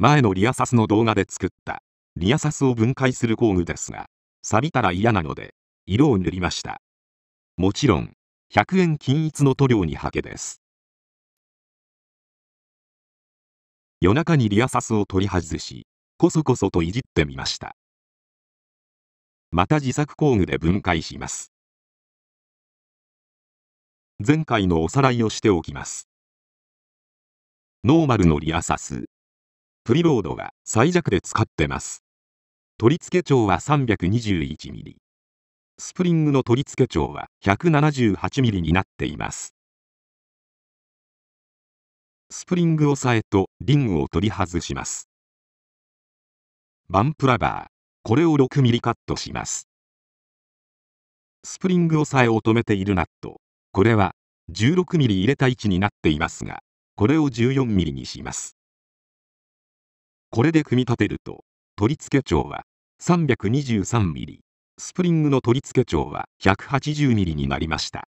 前のリアサスの動画で作ったリアサスを分解する工具ですが錆びたら嫌なので色を塗りましたもちろん100円均一の塗料にハケです夜中にリアサスを取り外しこそこそといじってみましたまた自作工具で分解します前回のおさらいをしておきますノーマルのリアサスプリロードは最弱で使ってます。取り付け長は3 2 1ミリ。スプリングの取り付け長は1 7 8ミリになっています。スプリング押さえとリングを取り外します。バンプラバー、これを 6mm カットします。スプリング押さえを止めているナット、これは1 6ミリ入れた位置になっていますが、これを1 4ミリにします。これで組み立てると取り付け長は3 2 3ミリスプリングの取り付け長は1 8 0ミリになりました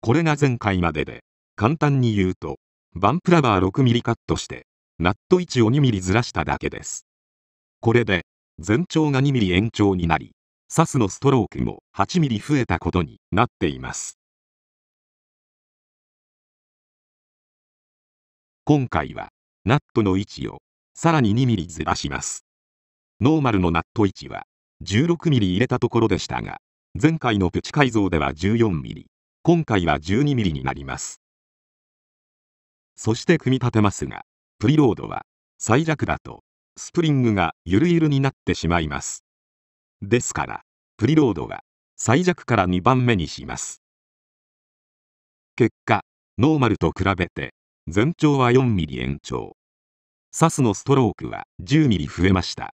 これが前回までで簡単に言うとバンプラバー6ミリカットしてナット位置を2ミリずらしただけですこれで全長が2ミリ延長になりサスのストロークも8ミリ増えたことになっています今回はナットの位置をさらに 2mm ずらします。ノーマルのナット位置は 16mm 入れたところでしたが、前回のプチ改造では 14mm、今回は 12mm になります。そして組み立てますが、プリロードは最弱だとスプリングがゆるゆるになってしまいます。ですから、プリロードは最弱から2番目にします。結果、ノーマルと比べて全長は4ミリ延長。サスのストロークは10ミリ増えました。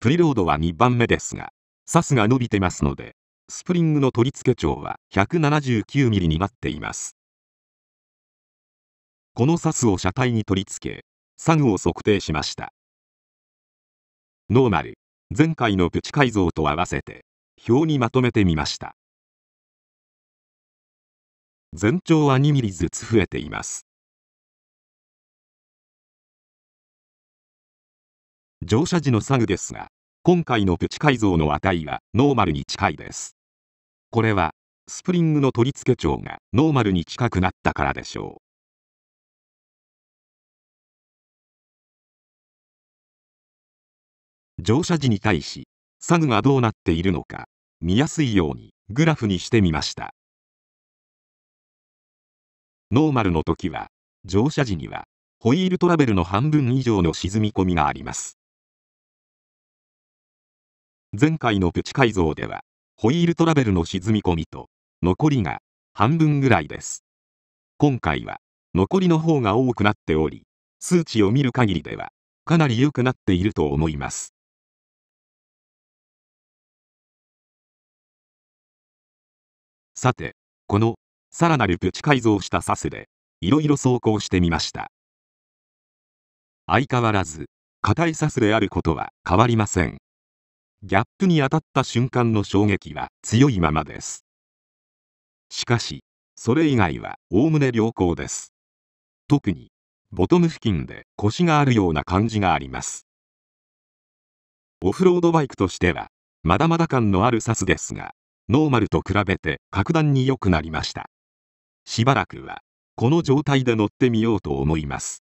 プリロードは2番目ですが、サスが伸びてますので、スプリングの取り付け長は179ミリになっています。このサスを車体に取り付け、サグを測定しました。ノーマル、前回のプチ改造と合わせて、表にまとめてみました。全長は2ミリずつ増えています乗車時のサグですが今回のプチ改造の値はノーマルに近いですこれはスプリングの取り付け長がノーマルに近くなったからでしょう乗車時に対し、サグがどうなっているのか、見やすいようにグラフにしてみました。ノーマルの時は、乗車時には、ホイールトラベルの半分以上の沈み込みがあります。前回のプチ改造では、ホイールトラベルの沈み込みと、残りが半分ぐらいです。今回は、残りの方が多くなっており、数値を見る限りでは、かなり良くなっていると思います。さて、このさらなるプチ改造したサスで、いろいろ走行してみました。相変わらず、硬いサスであることは変わりません。ギャップに当たった瞬間の衝撃は強いままです。しかし、それ以外はおおむね良好です。特に、ボトム付近で腰があるような感じがあります。オフロードバイクとしては、まだまだ感のあるサスですが、ノーマルと比べて格段に良くなりました。しばらくはこの状態で乗ってみようと思います